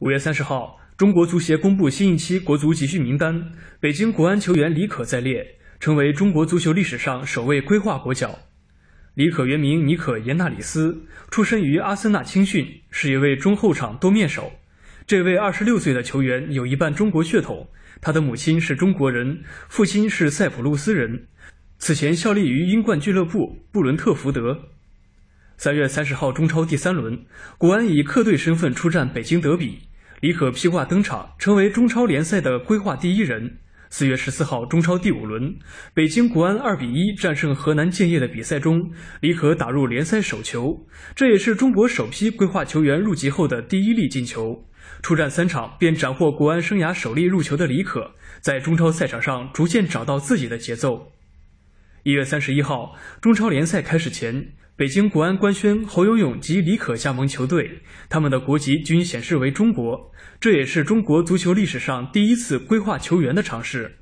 五月三十号，中国足协公布新一期国足集训名单，北京国安球员李可在列，成为中国足球历史上首位归化国脚。李可原名尼可·延纳里斯，出身于阿森纳青训，是一位中后场多面手。这位二十六岁的球员有一半中国血统，他的母亲是中国人，父亲是塞浦路斯人。此前效力于英冠俱乐部布伦特福德。三月三十号，中超第三轮，国安以客队身份出战北京德比，李可披挂登场，成为中超联赛的规划第一人。四月十四号，中超第五轮，北京国安二比一战胜河南建业的比赛中，李可打入联赛首球，这也是中国首批规划球员入籍后的第一粒进球。出战三场便斩获国安生涯首粒入球的李可，在中超赛场上逐渐找到自己的节奏。一月三十一号，中超联赛开始前。北京国安官宣侯永永及李可加盟球队，他们的国籍均显示为中国，这也是中国足球历史上第一次规划球员的尝试。